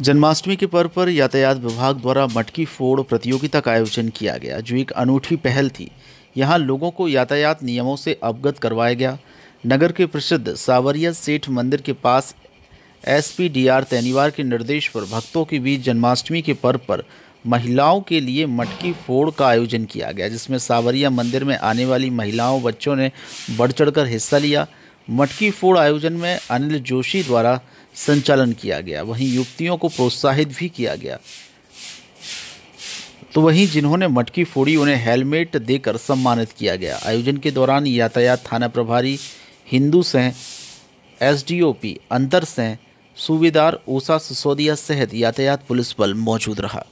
जन्माष्टमी के पर्व पर यातायात विभाग द्वारा मटकी फोड़ प्रतियोगिता का आयोजन किया गया जो एक अनूठी पहल थी यहाँ लोगों को यातायात नियमों से अवगत करवाया गया नगर के प्रसिद्ध सावरिया सेठ मंदिर के पास एसपीडीआर तैनीवार के निर्देश पर भक्तों के बीच जन्माष्टमी के पर्व पर महिलाओं के लिए मटकी फोड़ का आयोजन किया गया जिसमें सावरिया मंदिर में आने वाली महिलाओं बच्चों ने बढ़ चढ़कर हिस्सा लिया मटकी फोड़ आयोजन में अनिल जोशी द्वारा संचालन किया गया वहीं युवतियों को प्रोत्साहित भी किया गया तो वहीं जिन्होंने मटकी फोड़ी उन्हें हेलमेट देकर सम्मानित किया गया आयोजन के दौरान यातायात थाना प्रभारी हिंदू सें पी अंतर सें सूबेदार ऊषा सिसोदिया सहित यातायात पुलिस बल मौजूद रहा